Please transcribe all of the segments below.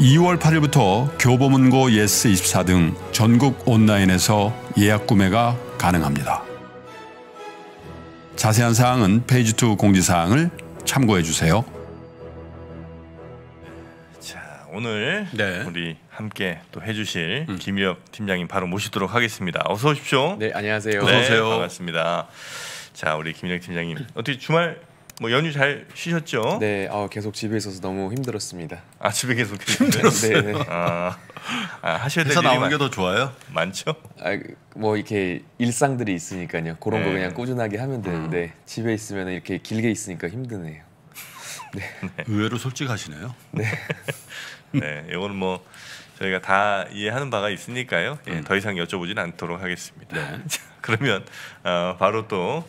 2월 8일부터 교보문고 예스24 등 전국 온라인에서 예약 구매가 가능합니다. 자세한 사항은 페이지2 공지사항을 참고해 주세요. 자, 오늘 네. 우리 함께 또 해주실 음. 김혁 팀장님 바로 모시도록 하겠습니다. 어서 오십시오. 네, 안녕하세요. 네, 어서 오세요. 반갑습니다. 자, 우리 김혁 팀장님 어떻게 주말 뭐 연휴 잘 쉬셨죠? 네, 어, 계속 집에 있어서 너무 힘들었습니다. 아 집에 계속 힘들었어요. 네 네. 네, 네. 아, 아, 하셔야 될 일이 나오는 게더 좋아요? 많죠? 아뭐 이렇게 일상들이 있으니까요. 그런 네. 거 그냥 꾸준하게 하면 되는데 음. 네, 집에 있으면 이렇게 길게 있으니까 힘드네요. 네. 네. 의외로 솔직하시네요. 네. 네, 이건 뭐 저희가 다 이해하는 바가 있으니까요. 예, 음. 더 이상 여쭤보진 않도록 하겠습니다. 네. 자, 그러면 어, 바로 또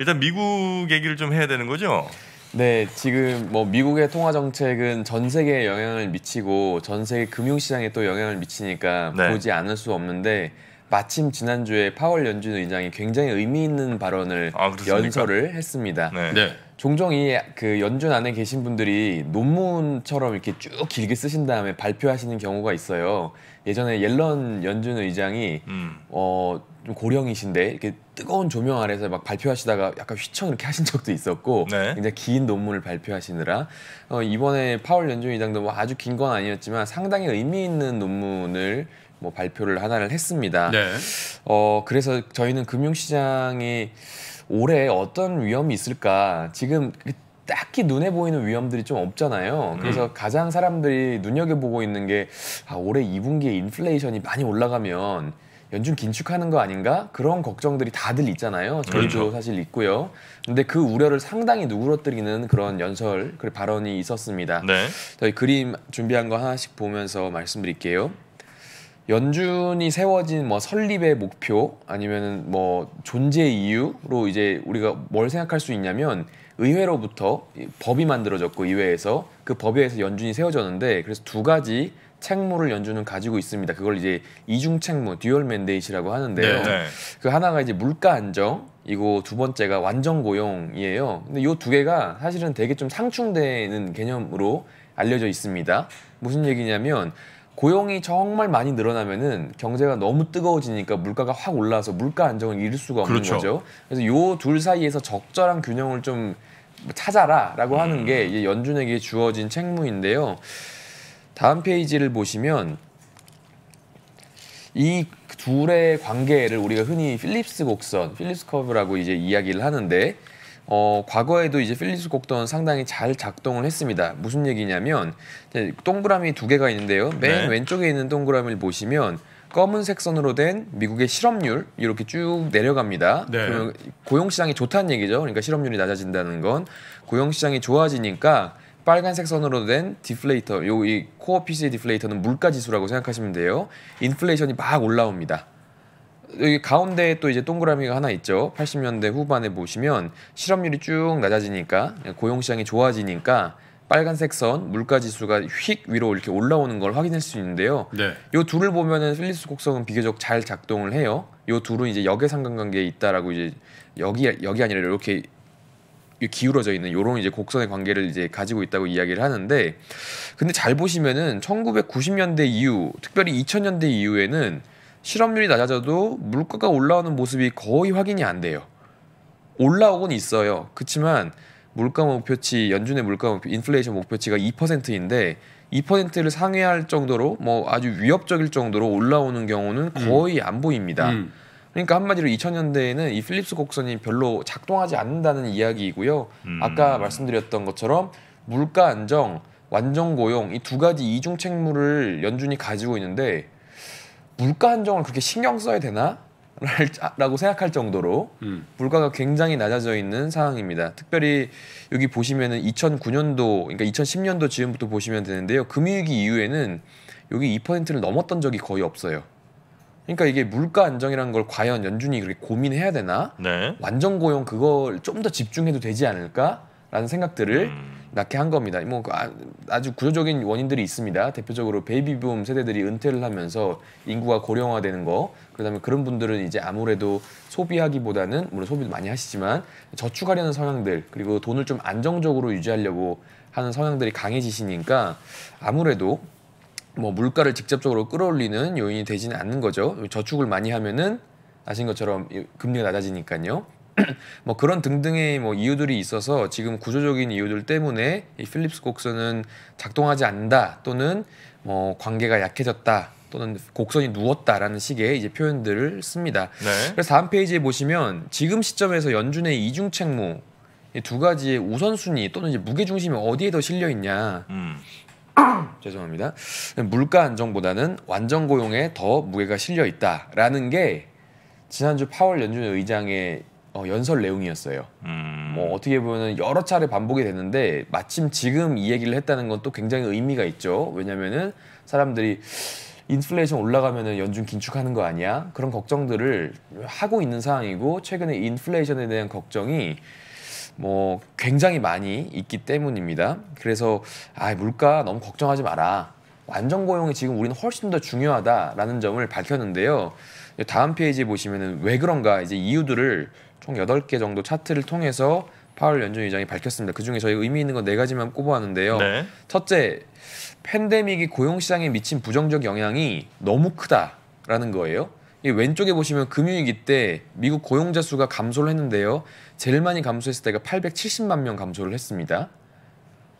일단 미국 얘기를 좀 해야 되는 거죠? 네, 지금 뭐 미국의 통화 정책은 전 세계에 영향을 미치고 전 세계 금융 시장에 또 영향을 미치니까 네. 보지 않을 수 없는데 마침 지난주에 파월 연준 의장이 굉장히 의미 있는 발언을 아, 연설을 했습니다. 네. 네. 종종 이그 연준 안에 계신 분들이 논문처럼 이렇게 쭉 길게 쓰신 다음에 발표하시는 경우가 있어요. 예전에 옐런 연준 의장이 음. 어, 좀 고령이신데 이렇게 뜨거운 조명 아래서 막 발표하시다가 약간 휘청 이렇게 하신 적도 있었고 네. 굉장히 긴 논문을 발표하시느라 어, 이번에 파월 연준의장도 뭐 아주 긴 건 아니었지만 상당히 의미 있는 논문을 뭐 발표를 하나를 했습니다. 네. 어, 그래서 저희는 금융시장이 올해 어떤 위험이 있을까 지금 그 딱히 눈에 보이는 위험들이 좀 없잖아요. 음. 그래서 음. 가장 사람들이 눈여겨보고 있는 게 아, 올해 2분기에 인플레이션이 많이 올라가면 연준 긴축하는 거 아닌가 그런 걱정들이 다들 있잖아요. 저희도 그렇죠. 사실 있고요. 근데 그 우려를 상당히 누그러뜨리는 그런 연설 그리 발언이 있었습니다. 네. 저희 그림 준비한 거 하나씩 보면서 말씀드릴게요. 연준이 세워진 뭐 설립의 목표 아니면은 뭐 존재 이유로 이제 우리가 뭘 생각할 수 있냐면 의회로부터 법이 만들어졌고 의회에서 그 법에 의해서 연준이 세워졌는데 그래서 두 가지 책무를 연준은 가지고 있습니다. 그걸 이제 이중 책무, 듀얼 맨데이시라고 하는데요. 네. 네. 그 하나가 이제 물가 안정, 이거 두 번째가 완전 고용이에요. 근데 요 두 개가 사실은 되게 좀 상충되는 개념으로 알려져 있습니다. 무슨 얘기냐면 고용이 정말 많이 늘어나면은 경제가 너무 뜨거워지니까 물가가 확 올라와서 물가 안정을 잃을 수가 없는 그렇죠. 거죠. 그래서 요 둘 사이에서 적절한 균형을 좀 찾아라라고 하는 음. 게 연준에게 주어진 책무인데요. 다음 페이지를 보시면 이 둘의 관계를 우리가 흔히 필립스 곡선, 필립스 커브라고 이제 이야기를 하는데 어, 과거에도 이제 필립스 곡선 상당히 잘 작동을 했습니다. 무슨 얘기냐면 동그라미 두 개가 있는데요. 맨 네. 왼쪽에 있는 동그라미를 보시면 검은색 선으로 된 미국의 실업률 이렇게 쭉 내려갑니다. 네. 고용 시장이 좋다는 얘기죠. 그러니까 실업률이 낮아진다는 건 고용 시장이 좋아지니까 빨간색 선으로 된 디플레이터, 요이 코어 PC의 디플레이터는 물가 지수라고 생각하시면 돼요. 인플레이션이 막 올라옵니다. 여기 가운데에 또 이제 동그라미가 하나 있죠. 80년대 후반에 보시면 실업률이 쭉 낮아지니까 고용 시장이 좋아지니까 빨간색 선 물가 지수가 휙 위로 이렇게 올라오는 걸 확인할 수 있는데요. 네. 요 둘을 보면은 필리스 곡성은 비교적 잘 작동을 해요. 요 둘은 이제 역의 상관관계에 있다라고 이제 여기 여기 아니라 이렇게 기울어져 있는 요런 이제 곡선의 관계를 이제 가지고 있다고 이야기를 하는데 근데 잘 보시면은 1990년대 이후 특별히 2000년대 이후에는 실업률이 낮아져도 물가가 올라오는 모습이 거의 확인이 안 돼요. 올라오곤 있어요. 그렇지만 물가 목표치 연준의 물가 목표 인플레이션 목표치가 2%인데 2%를 상회할 정도로 뭐 아주 위협적일 정도로 올라오는 경우는 음. 거의 음. 안 보입니다. 음. 그러니까 한마디로 2000년대에는 이 필립스 곡선이 별로 작동하지 않는다는 이야기이고요. 음. 아까 말씀드렸던 것처럼 물가 안정, 완전 고용 이 두 가지 이중 책무를 연준이 가지고 있는데 물가 안정을 그렇게 신경 써야 되나? 아, 라고 생각할 정도로 음. 물가가 굉장히 낮아져 있는 상황입니다. 특별히 여기 보시면은 2009년도 그러니까 2010년도 지금부터 보시면 되는데요. 금융위기 이후에는 여기 2%를 넘었던 적이 거의 없어요. 그러니까 이게 물가 안정이라는 걸 과연 연준이 그렇게 고민해야 되나? 네. 완전 고용 그걸 좀 더 집중해도 되지 않을까라는 생각들을 음. 낳게 한 겁니다. 뭐 그 아, 아주 구조적인 원인들이 있습니다. 대표적으로 베이비붐 세대들이 은퇴를 하면서 인구가 고령화되는 거, 그다음에 그런 분들은 이제 아무래도 소비하기보다는 물론 소비도 많이 하시지만 저축하려는 성향들 그리고 돈을 좀 안정적으로 유지하려고 하는 성향들이 강해지시니까 아무래도 뭐 물가를 직접적으로 끌어올리는 요인이 되지는 않는 거죠. 저축을 많이 하면은 아신 것처럼 금리가 낮아지니까요. 뭐 그런 등등의 뭐 이유들이 있어서 지금 구조적인 이유들 때문에 이 필립스 곡선은 작동하지 않는다 또는 뭐 관계가 약해졌다 또는 곡선이 누웠다라는 식의 이제 표현들을 씁니다. 네. 그래서 다음 페이지에 보시면 지금 시점에서 연준의 이중 책무 두 가지의 우선순위 또는 이제 무게 중심이 어디에 더 실려 있냐. 음. 죄송합니다. 물가 안정보다는 완전 고용에 더 무게가 실려 있다라는 게 지난주 파월 연준 의장의 어, 연설 내용이었어요. 음. 뭐 어떻게 보면 여러 차례 반복이 되는데 마침 지금 이 얘기를 했다는 건 또 굉장히 의미가 있죠. 왜냐면은 사람들이 인플레이션 올라가면은 연준 긴축하는 거 아니야? 그런 걱정들을 하고 있는 상황이고 최근에 인플레이션에 대한 걱정이 뭐 굉장히 많이 있기 때문입니다. 그래서 아, 물가 너무 걱정하지 마라. 완전 고용이 지금 우리는 훨씬 더 중요하다라는 점을 밝혔는데요. 다음 페이지 보시면은 왜 그런가 이제 이유들을 총 여덟 개 정도 차트를 통해서 파월 연준 의장이 밝혔습니다. 그중에 저희 의미 있는 건네 가지만 꼽아왔는데요. 네. 첫째, 팬데믹이 고용 시장에 미친 부정적 영향이 너무 크다라는 거예요. 왼쪽에 보시면 금융위기 때 미국 고용자 수가 감소를 했는데요. 제일 많이 감소했을 때가 870만 명 감소를 했습니다.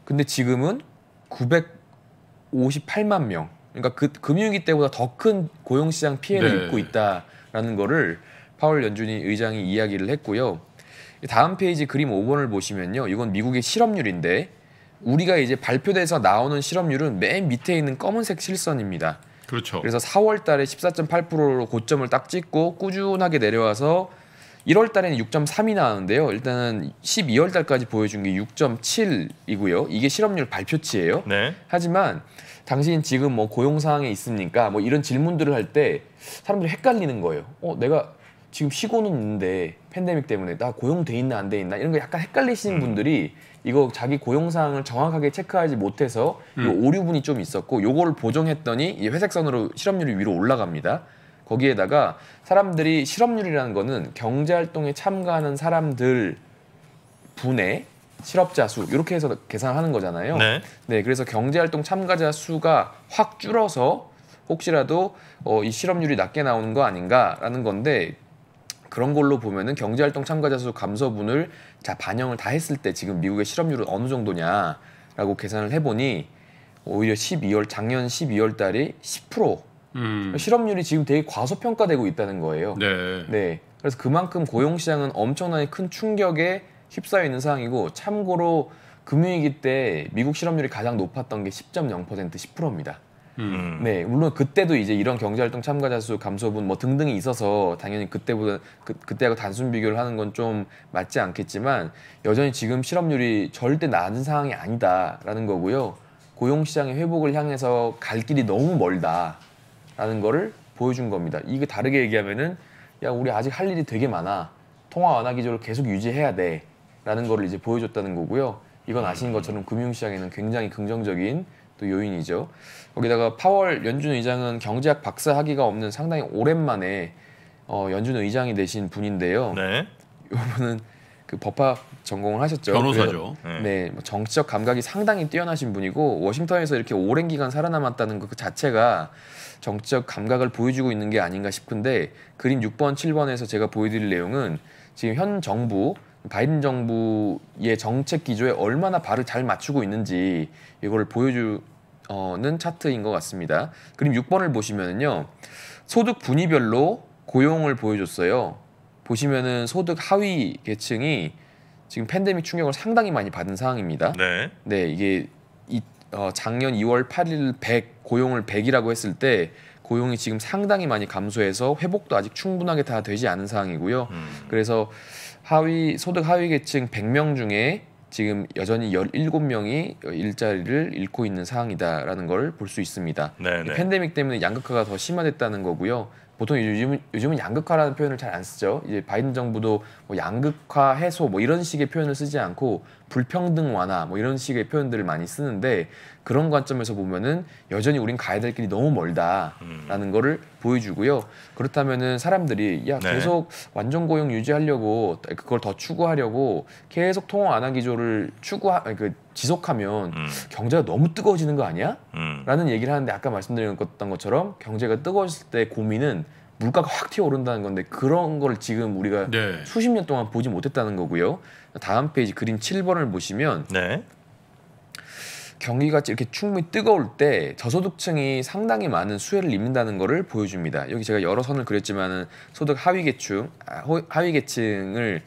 근데 지금은 958만 명. 그러니까 그 금융위기 때보다 더 큰 고용시장 피해를 네. 입고 있다라는 거를 파월 연준이 의장이 이야기를 했고요. 다음 페이지 그림 5번을 보시면요. 이건 미국의 실업률인데 우리가 이제 발표돼서 나오는 실업률은 맨 밑에 있는 검은색 실선입니다. 그렇죠. 그래서 4월 달에 14.8%로 고점을 딱 찍고 꾸준하게 내려와서 1월 달에는 6.3이 나왔는데요. 일단은 12월 달까지 보여준 게 6.7이고요. 이게 실업률 발표치예요. 네. 하지만 당신 지금 뭐 고용 상황에 있습니까? 뭐 이런 질문들을 할 때 사람들이 헷갈리는 거예요. 어, 내가 지금 쉬고는 있는데 팬데믹 때문에 나 고용돼 있나 안 돼 있나 이런 거 약간 헷갈리시는 음. 분들이 이거 자기 고용사항을 정확하게 체크하지 못해서 음. 이 오류분이 좀 있었고 요거를 보정했더니 이 회색선으로 실업률이 위로 올라갑니다. 거기에다가 사람들이 실업률이라는 거는 경제활동에 참가하는 사람들 분의 실업자 수 이렇게 해서 계산하는 거잖아요. 네. 네 그래서 경제활동 참가자 수가 확 줄어서 혹시라도 어, 이 실업률이 낮게 나오는 거 아닌가라는 건데 그런 걸로 보면은 경제활동 참가자 수 감소분을 자 반영을 다 했을 때 지금 미국의 실업률은 어느 정도냐라고 계산을 해보니 오히려 12월 작년 12월 달이 10% 음. 실업률이 지금 되게 과소평가되고 있다는 거예요. 네. 네. 그래서 그만큼 고용시장은 엄청나게 큰 충격에 휩싸여 있는 상황이고 참고로 금융위기 때 미국 실업률이 가장 높았던 게 10.0% 10%입니다. 음. 음. 네, 물론 그때도 이제 이런 경제활동 참가자 수 감소분 뭐 등등이 있어서 당연히 그때보다 그, 그때하고 단순 비교를 하는 건 좀 맞지 않겠지만 여전히 지금 실업률이 절대 낮은 상황이 아니다라는 거고요. 고용시장의 회복을 향해서 갈 길이 너무 멀다라는 거를 보여준 겁니다. 이게 다르게 얘기하면은 야 우리 아직 할 일이 되게 많아 통화 완화 기조를 계속 유지해야 돼라는 거를 이제 보여줬다는 거고요. 이건 아시는 것처럼 금융시장에는 굉장히 긍정적인 또 요인이죠. 거기다가 파월 연준 의장은 경제학 박사 학위가 없는 상당히 오랜만에 어, 연준 의장이 되신 분인데요. 네. 이분은 그 법학 전공을 하셨죠. 변호사죠. 그 네. 네 뭐 정치적 감각이 상당히 뛰어나신 분이고 워싱턴에서 이렇게 오랜 기간 살아남았다는 그 자체가 정치적 감각을 보여주고 있는 게 아닌가 싶은데 그림 6번, 7번에서 제가 보여드릴 내용은 지금 현 정부 바이든 정부의 정책 기조에 얼마나 발을 잘 맞추고 있는지 이걸 보여주는 차트인 것 같습니다. 그림 6번을 보시면은요. 소득 분위별로 고용을 보여줬어요. 보시면은 소득 하위 계층이 지금 팬데믹 충격을 상당히 많이 받은 상황입니다. 네. 네, 이게 이, 어, 작년 2월 8일 100 고용을 100이라고 했을 때 고용이 지금 상당히 많이 감소해서 회복도 아직 충분하게 다 되지 않은 상황이고요. 음. 그래서 하위 소득 하위 계층 100명 중에 지금 여전히 17명이 일자리를 잃고 있는 상황이다라는 걸 볼 수 있습니다. 네네. 네. 팬데믹 때문에 양극화가 더 심화됐다는 거고요. 보통 요즘은, 요즘은 양극화라는 표현을 잘 안 쓰죠. 이제 바이든 정부도 뭐 양극화 해소 뭐 이런 식의 표현을 쓰지 않고 불평등 완화 뭐 이런 식의 표현들을 많이 쓰는데 그런 관점에서 보면은 여전히 우린 가야 될 길이 너무 멀다라는 음. 거를 보여주고요. 그렇다면은 사람들이 야 네. 계속 완전 고용 유지하려고 그걸 더 추구하려고 계속 통화 안한 기조를 추구하 그 지속하면 음. 경제가 너무 뜨거워지는 거 아니야? 음. 라는 얘기를 하는데 아까 말씀드렸던 것처럼 경제가 뜨거웠을때 고민은 물가가 확 튀어 오른다는 건데 그런 걸 지금 우리가 네. 수십 년 동안 보지 못했다는 거고요. 다음 페이지 그림 7번을 보시면 네. 경기가 이렇게 충분히 뜨거울 때 저소득층이 상당히 많은 수혜를 입는다는 것을 보여줍니다. 여기 제가 여러 선을 그렸지만은 소득 하위 계층, 아, 하위 계층을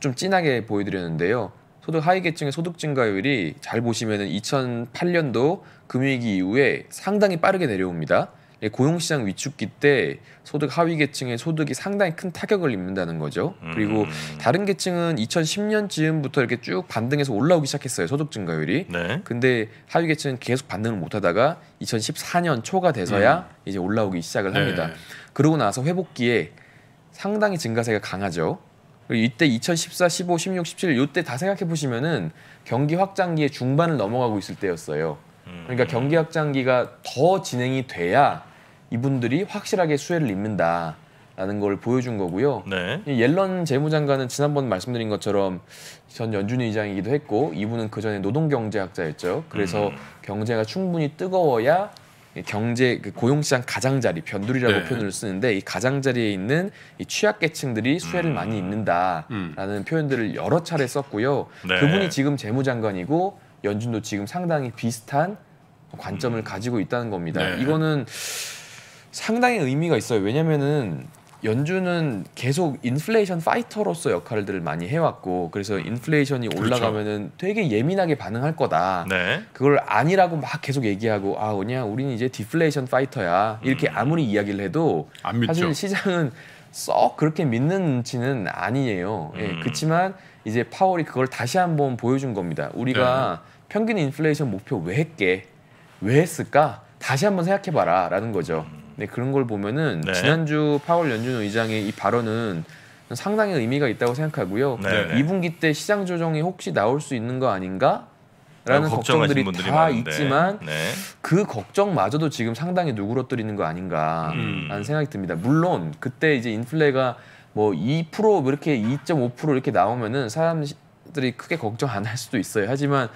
좀 진하게 보여드렸는데요. 소득 하위 계층의 소득 증가율이 잘 보시면은 2008년도 금융위기 이후에 상당히 빠르게 내려옵니다. 예, 고용시장 위축기 때 소득 하위 계층의 소득이 상당히 큰 타격을 입는다는 거죠. 음. 그리고 다른 계층은 2010년쯤부터 이렇게 쭉 반등해서 올라오기 시작했어요. 소득 증가율이. 네. 근데 하위 계층은 계속 반등을 못 하다가 2014년 초가 돼서야 음. 이제 올라오기 시작을 네. 합니다. 네. 그러고 나서 회복기에 상당히 증가세가 강하죠. 이때 2014, 15, 16, 17 이때 다 생각해 보시면은 경기 확장기의 중반을 넘어가고 있을 때였어요. 그러니까 음. 경기 확장기가 더 진행이 돼야 이분들이 확실하게 수혜를 입는다. 라는 걸 보여준 거고요. 네. 옐런 재무장관은 지난번 말씀드린 것처럼 전 연준의 의장이기도 했고 이분은 그 전에 노동경제학자였죠. 그래서 음. 경제가 충분히 뜨거워야 경제 그 고용시장 가장자리 변두리라고 네. 표현을 쓰는데 이 가장자리에 있는 이 취약계층들이 수혜를 음. 많이 입는다라는 음. 표현들을 여러 차례 썼고요. 네. 그분이 지금 재무장관이고 연준도 지금 상당히 비슷한 관점을 가지고 있다는 겁니다. 네. 이거는 상당히 의미가 있어요. 왜냐면은 연준은 계속 인플레이션 파이터로서 역할들을 많이 해왔고 그래서 인플레이션이 그렇죠. 올라가면은 되게 예민하게 반응할 거다. 네. 그걸 아니라고 막 계속 얘기하고 아 뭐냐 우리는 이제 디플레이션 파이터야 이렇게 음. 아무리 이야기를 해도 사실 시장은 썩 그렇게 믿는지는 아니에요. 예, 음. 예, 그렇지만 이제 파월이 그걸 다시 한번 보여준 겁니다. 우리가 네. 평균 인플레이션 목표 왜 했게 왜 했을까 다시 한번 생각해봐라라는 거죠. 음. 네, 그런 걸 보면은 네. 지난주 파월 연준 의장의 이 발언은 상당히 의미가 있다고 생각하고요. 네. 2분기 때 시장 조정이 혹시 나올 수 있는 거 아닌가? 라는 걱정들이 다 많은데. 있지만 네. 그 걱정마저도 지금 상당히 누그러뜨리는 거 아닌가라는 음. 생각이 듭니다. 물론 그때 이제 인플레가 뭐2% 뭐 이렇게 2.5% 이렇게 나오면은 사람들이 크게 걱정 안 할 수도 있어요. 하지만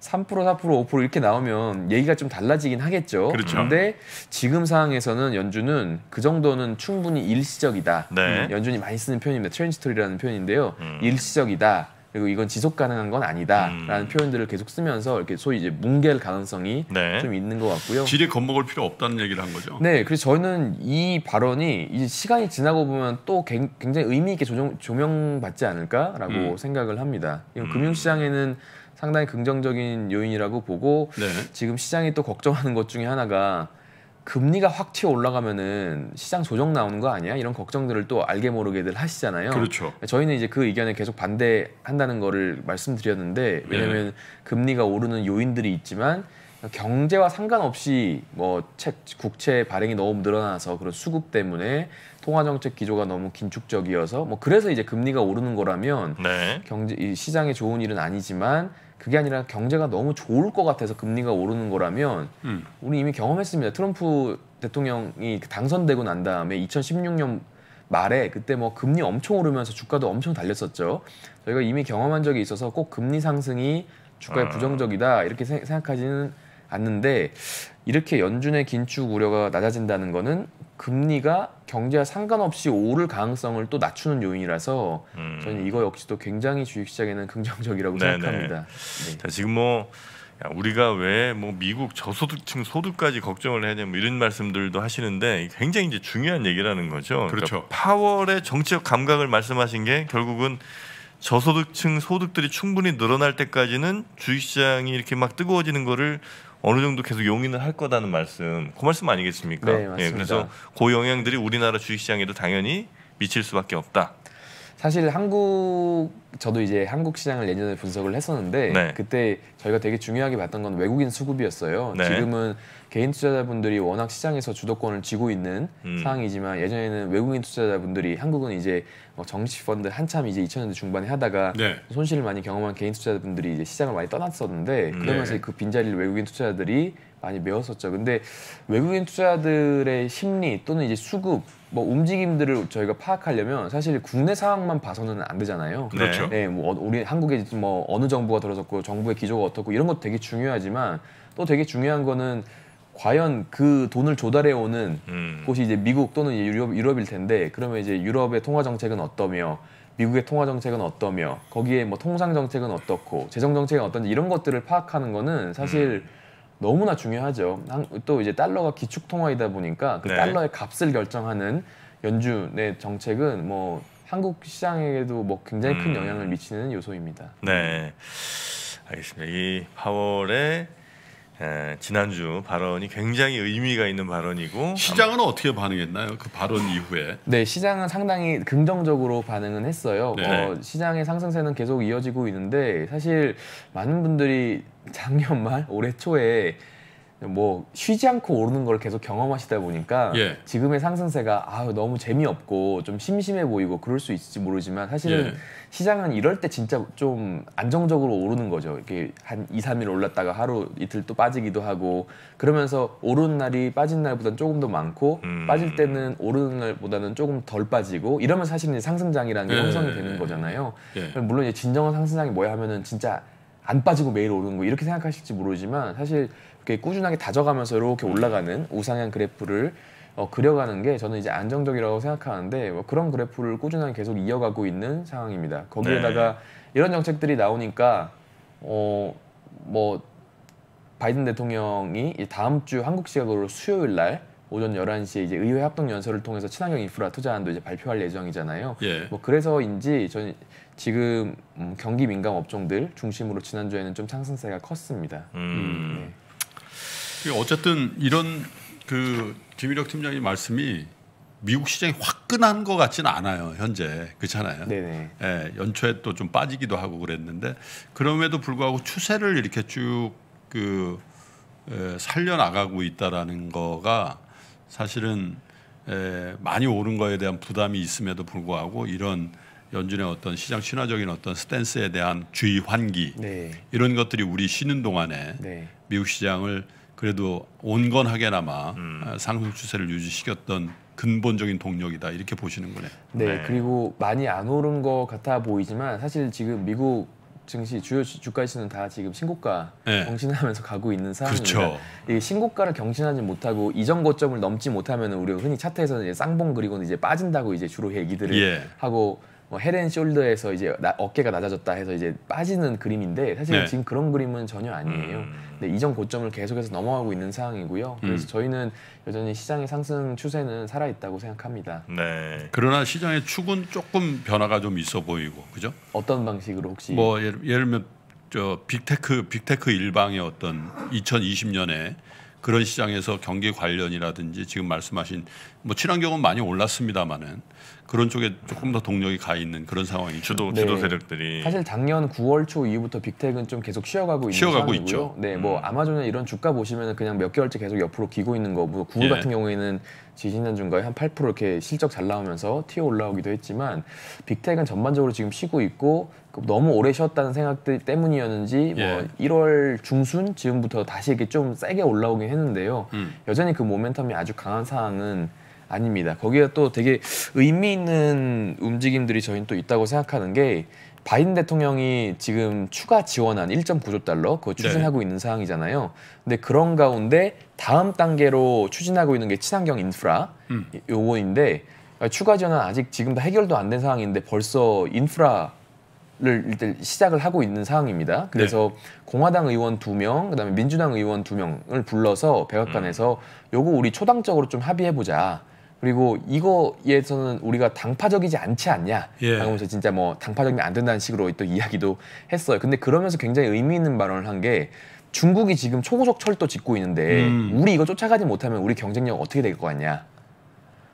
3% 4% 5% 이렇게 나오면 얘기가 좀 달라지긴 하겠죠. 그렇죠. 데 지금 상황에서는 연준은 그 정도는 충분히 일시적이다. 네. 연준이 많이 쓰는 표현입니다. 트랜지토리라는 표현인데요. 음. 일시적이다. 그리고 이건 지속 가능한 건 아니다라는 음. 표현들을 계속 쓰면서 이렇게 소위 이제 뭉갤 가능성이 네. 좀 있는 것 같고요. 질에 겁먹을 필요 없다는 얘기를 한 거죠. 네, 그래서 저는 이 발언이 이제 시간이 지나고 보면 또 굉장히 의미 있게 조정, 조명받지 않을까라고 음. 생각을 합니다. 이건 음. 금융시장에는 상당히 긍정적인 요인이라고 보고 네. 지금 시장이 또 걱정하는 것 중에 하나가 금리가 확 튀어 올라가면은 시장 조정 나오는 거 아니야? 이런 걱정들을 또 알게 모르게들 하시잖아요. 그렇죠. 저희는 이제 그 의견에 계속 반대한다는 거를 말씀드렸는데 네. 왜냐면 네. 금리가 오르는 요인들이 있지만 경제와 상관없이 뭐 책, 국채 발행이 너무 늘어나서 그런 수급 때문에 통화정책 기조가 너무 긴축적이어서 뭐 그래서 이제 금리가 오르는 거라면 네. 경제 시장에 좋은 일은 아니지만 그게 아니라 경제가 너무 좋을 것 같아서 금리가 오르는 거라면 음. 우리 이미 경험했습니다. 트럼프 대통령이 당선되고 난 다음에 2016년 말에 그때 뭐 금리 엄청 오르면서 주가도 엄청 달렸었죠. 저희가 이미 경험한 적이 있어서 꼭 금리 상승이 주가에 아. 부정적이다 이렇게 생각하지는 않는데 이렇게 연준의 긴축 우려가 낮아진다는 거는 금리가 경제와 상관없이 오를 가능성을 또 낮추는 요인이라서 음. 저는 이거 역시도 굉장히 주식시장에는 긍정적이라고 네네. 생각합니다. 네. 자, 지금 뭐 우리가 왜 뭐 미국 저소득층 소득까지 걱정을 해야 되냐 뭐 이런 말씀들도 하시는데 굉장히 이제 중요한 얘기라는 거죠. 그러니까 그렇죠. 그러니까 파월의 정치적 감각을 말씀하신 게 결국은 저소득층 소득들이 충분히 늘어날 때까지는 주식시장이 이렇게 막 뜨거워지는 거를 어느 정도 계속 용인을 할 거다는 말씀, 그 말씀 아니겠습니까? 네, 맞습니다. 예, 그래서 그 영향들이 우리나라 주식시장에도 당연히 미칠 수밖에 없다. 사실 한국 저도 이제 한국 시장을 예전에 분석을 했었는데 네. 그때 저희가 되게 중요하게 봤던 건 외국인 수급이었어요. 네. 지금은 개인 투자자분들이 워낙 시장에서 주도권을 쥐고 있는 음. 상황이지만 예전에는 외국인 투자자분들이 한국은 이제 뭐 정식 펀드 한참 이제 2000년대 중반에 하다가 네. 손실을 많이 경험한 개인 투자자분들이 이제 시장을 많이 떠났었는데 음. 그러면서 네. 그 빈자리를 외국인 투자자들이 많이 배웠었죠. 근데 외국인 투자들의 심리 또는 이제 수급 뭐 움직임들을 저희가 파악하려면 사실 국내 상황만 봐서는 안 되잖아요. 네. 그렇죠. 네, 뭐 어, 우리 한국에 뭐 어느 정부가 들어섰고 정부의 기조가 어떻고 이런 것도 되게 중요하지만 또 되게 중요한 거는 과연 그 돈을 조달해 오는 음. 곳이 이제 미국 또는 이제 유럽, 유럽일 텐데 그러면 이제 유럽의 통화 정책은 어떠며 미국의 통화 정책은 어떠며 거기에 뭐 통상 정책은 어떻고 재정 정책은 어떤지 이런 것들을 파악하는 거는 사실 음. 너무나 중요하죠. 또 이제 달러가 기축 통화이다 보니까 그 네. 달러의 값을 결정하는 연준의 정책은 뭐 한국 시장에게도 뭐 굉장히 큰 음. 영향을 미치는 요소입니다. 네, 알겠습니다. 이 파월의 에, 지난주 발언이 굉장히 의미가 있는 발언이고 시장은 아마... 어떻게 반응했나요? 그 발언 이후에? 네, 시장은 상당히 긍정적으로 반응은 했어요. 네. 어, 시장의 상승세는 계속 이어지고 있는데 사실 많은 분들이 작년 말 올해 초에 뭐 쉬지 않고 오르는 걸 계속 경험하시다 보니까 예. 지금의 상승세가 아 너무 재미없고 좀 심심해 보이고 그럴 수 있을지 모르지만 사실은 예. 시장은 이럴 때 진짜 좀 안정적으로 오르는 거죠. 이렇게 한 2, 3일 올랐다가 하루 이틀 또 빠지기도 하고 그러면서 오른 날이 빠진 날보다는 조금 더 많고 음. 빠질 때는 오르는 날보다는 조금 덜 빠지고 이러면 사실은 상승장이라는 게 형성이 예. 되는 거잖아요. 예. 물론 이제 진정한 상승장이 뭐야 하면은 진짜 안 빠지고 매일 오르는 거 이렇게 생각하실지 모르지만 사실 이렇게 꾸준하게 다져가면서 이렇게 올라가는 우상향 그래프를 어, 그려가는 게 저는 이제 안정적이라고 생각하는데 뭐 그런 그래프를 꾸준하게 계속 이어가고 있는 상황입니다. 거기에다가 네. 이런 정책들이 나오니까 어뭐 바이든 대통령이 다음 주 한국 시각으로 수요일 날 오전 11시에 이제 의회 합동 연설을 통해서 친환경 인프라 투자안도 이제 발표할 예정이잖아요. 예. 뭐 그래서인지 전 지금 음, 경기 민감 업종들 중심으로 지난주에는 좀 상승세가 컸습니다. 음. 네. 어쨌든 이런 그 김일혁 팀장님 말씀이 미국 시장이 화끈한 것 같지는 않아요 현재 그렇잖아요. 네네. 예, 연초에 또 좀 빠지기도 하고 그랬는데 그럼에도 불구하고 추세를 이렇게 쭉그 예, 살려 나가고 있다라는 거가 사실은 에, 많이 오른 거에 대한 부담이 있음에도 불구하고 이런 연준의 어떤 시장 신화적인 어떤 스탠스에 대한 주의 환기 네. 이런 것들이 우리 쉬는 동안에 네. 미국 시장을 그래도 온건하게나마 음. 아, 상승 추세를 유지시켰던 근본적인 동력이다 이렇게 보시는 거네요. 네, 네. 그리고 많이 안 오른 것 같아 보이지만 사실 지금 미국 증시 주요 주가 지수는 다 지금 신고가 네. 경신하면서 가고 있는 상황입니다. 그렇죠. 이 신고가를 경신하지 못하고 이전 고점을 넘지 못하면 우리가 흔히 차트에서는 이제 쌍봉 그리고는 이제 빠진다고 이제 주로 얘기들을 예. 하고 어, 뭐, 헤렌숄더에서 이제 나, 어깨가 낮아졌다 해서 이제 빠지는 그림인데 사실 네. 지금 그런 그림은 전혀 아니에요. 음. 근데 이전 고점을 계속해서 넘어가고 있는 상황이고요. 그래서 음. 저희는 여전히 시장의 상승 추세는 살아 있다고 생각합니다. 네. 그러나 시장의 축은 조금 변화가 좀 있어 보이고 그죠? 어떤 방식으로 혹시 뭐 예를, 예를 들면 저 빅테크 빅테크 일방의 어떤 2020년에 그런 시장에서 경기 관련이라든지 지금 말씀하신 뭐 친환경은 많이 올랐습니다만은 그런 쪽에 조금 더 동력이 가 있는 그런 상황이죠. 주도 네. 주도 세력들이 사실 작년 9월 초 이후부터 빅텍은 좀 계속 쉬어가고 쉬어가고 있죠. 네, 음. 뭐 아마존이나 이런 주가 보시면 그냥 몇 개월째 계속 옆으로 기고 있는 거고 구글 예. 같은 경우에는 지지난 중가에 한 8% 이렇게 실적 잘 나오면서 튀어 올라오기도 했지만 빅텍은 전반적으로 지금 쉬고 있고 그 너무 오래 쉬었다는 생각들 때문이었는지 뭐 예. 뭐 1월 중순 지금부터 다시 이렇게 좀 세게 올라오긴 했는데요. 음. 여전히 그 모멘텀이 아주 강한 상황은 아닙니다. 거기에 또 되게 의미 있는 움직임들이 저희는 또 있다고 생각하는 게 바이든 대통령이 지금 추가 지원한 1.9조 달러 그거 추진하고 네. 있는 상황이잖아요. 근데 그런 가운데 다음 단계로 추진하고 있는 게 친환경 인프라 음. 요건인데 아, 추가 지원은 아직 지금 도 해결도 안 된 상황인데 벌써 인프라 를 일단 시작을 하고 있는 상황입니다. 네. 그래서 네. 공화당 의원 두 명, 그다음에 민주당 의원 두 명을 불러서 백악관에서 음. 요거 우리 초당적으로 좀 합의해 보자. 그리고 이거에서는 우리가 당파적이지 않지 않냐. 예. 하면서 진짜 뭐 당파적이면 안 된다는 식으로 또 이야기도 했어요. 근데 그러면서 굉장히 의미 있는 발언을 한 게 중국이 지금 초고속 철도 짓고 있는데 음. 우리 이거 쫓아가지 못하면 우리 경쟁력 어떻게 될 것 같냐.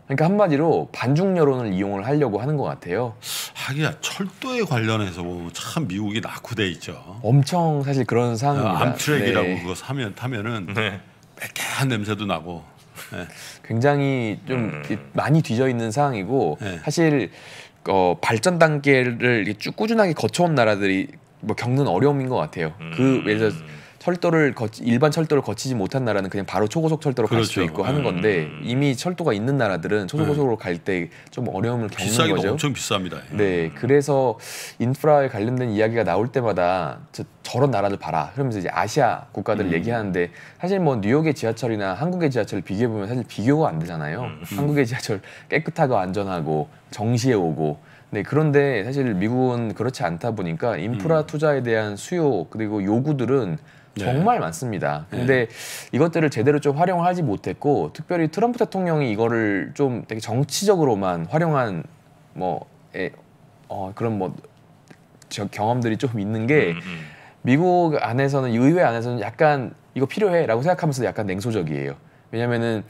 그러니까 한마디로 반중 여론을 이용을 하려고 하는 것 같아요. 하기야 철도에 관련해서 보면 뭐 참 미국이 낙후돼 있죠. 엄청 사실 그런 상황입니다. 암트랙이라고 네. 그거 사면 타면은 네. 매캐한 냄새도 나고 네. 굉장히 좀 음. 많이 뒤져 있는 상황이고 네. 사실 어, 발전 단계를 쭉 꾸준하게 거쳐온 나라들이 뭐 겪는 어려움인 것 같아요. 그 음. 그 예를 들어 철도를 거치, 일반 철도를 거치지 못한 나라는 그냥 바로 초고속 철도로 그렇죠. 갈수 있고 하는 음. 건데 음. 이미 철도가 있는 나라들은 초고속으로 네. 갈때 좀 어려움을 겪는 거죠. 엄청 비쌉니다. 예. 네, 그래서 인프라에 관련된 이야기가 나올 때마다 저, 런 나라를 봐라. 그러면서 이제 아시아 국가들 음. 얘기하는데 사실 뭐 뉴욕의 지하철이나 한국의 지하철 비교해 보면 사실 비교가 안 되잖아요. 음. 음. 한국의 지하철 깨끗하고 안전하고 정시에 오고 네, 그런데 사실 미국은 그렇지 않다 보니까 인프라 음. 투자에 대한 수요 그리고 요구들은 네. 정말 많습니다. 네. 근데 이것들을 제대로 좀 활용하지 못했고 특별히 트럼프 대통령이 이거를 좀 되게 정치적으로만 활용한 뭐 에, 어, 그런 뭐 저, 경험들이 좀 있는 게 음, 음. 미국 안에서는 의회 안에서는 약간 이거 필요해라고 생각하면서 약간 냉소적이에요. 왜냐면은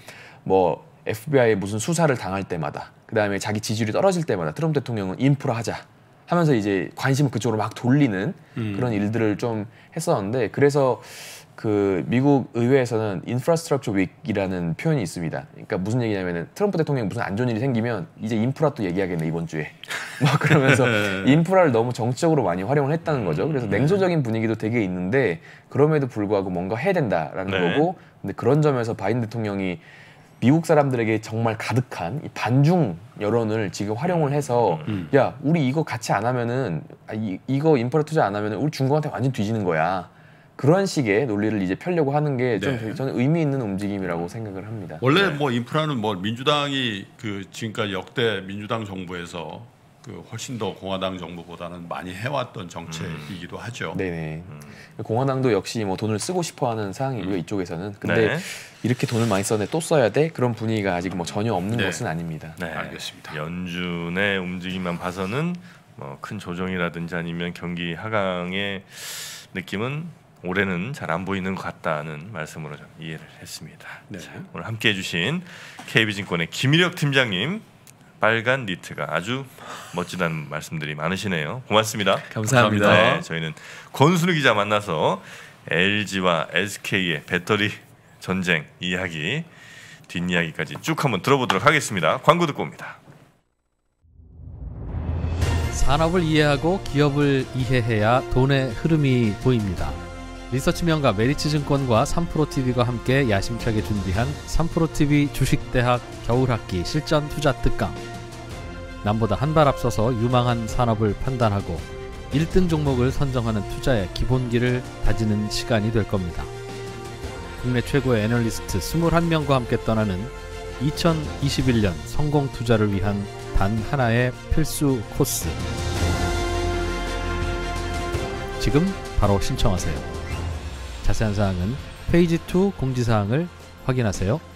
뭐 FBI에 무슨 수사를 당할 때마다 그다음에 자기 지지율이 떨어질 때마다 트럼프 대통령은 인프라 하자. 하면서 이제 관심을 그쪽으로 막 돌리는 음. 그런 일들을 좀 했었는데 그래서 그 미국 의회에서는 인프라스트럭처 윅이라는 표현이 있습니다. 그러니까 무슨 얘기냐면은 트럼프 대통령이 무슨 안 좋은 일이 생기면 이제 인프라 도 얘기하겠네 이번 주에 막 뭐 그러면서 인프라를 너무 정치적으로 많이 활용을 했다는 거죠. 그래서 음. 냉소적인 분위기도 되게 있는데 그럼에도 불구하고 뭔가 해야 된다라는 네. 거고 근데 그런 점에서 바이든 대통령이 미국 사람들에게 정말 가득한 이 반중 여론을 지금 활용을 해서 음, 음. 야 우리 이거 같이 안 하면은 아, 이, 이거 인프라 투자 안 하면은 우리 중국한테 완전 뒤지는 거야. 그런 식의 논리를 이제 펴려고 하는 게좀 네. 저는 의미 있는 움직임이라고 생각을 합니다. 원래 네. 뭐 인프라는 뭐 민주당이 그 지금까지 역대 민주당 정부에서 그 훨씬 더 공화당 정부보다는 많이 해왔던 정책이기도 하죠. 음. 네네. 음. 공화당도 역시 뭐 돈을 쓰고 싶어하는 상황이고요 음. 이쪽에서는. 근데 네. 이렇게 돈을 많이 썼는또 써야 돼 그런 분위기가 아직 뭐 전혀 없는 네. 것은 아닙니다. 네. 알겠습니다. 연준의 움직임만 봐서는 뭐큰 조정이라든지 아니면 경기 하강의 느낌은 올해는 잘 안 보이는 것 같다는 말씀으로 좀 이해를 했습니다. 네. 자, 오늘 함께해주신 KB증권의 김일혁 팀장님 빨간 니트가 아주 멋지다는 말씀들이 많으시네요. 고맙습니다. 감사합니다. 네, 저희는 권순우 기자 만나서 LG와 SK의 배터리 전쟁 이야기 뒷이야기까지 쭉 한번 들어보도록 하겠습니다. 광고 듣고 옵니다. 산업을 이해하고 기업을 이해해야 돈의 흐름이 보입니다. 리서치명가 메리츠증권과 3프로TV가 함께 야심차게 준비한 3프로TV 주식대학 겨울학기 실전투자특강 남보다 한 발 앞서서 유망한 산업을 판단하고 1등 종목을 선정하는 투자의 기본기를 다지는 시간이 될 겁니다. 국내 최고의 애널리스트 21명과 함께 떠나는 2021년 성공 투자를 위한 단 하나의 필수 코스. 지금 바로 신청하세요. 자세한 사항은 페이지 2 공지사항을 확인하세요.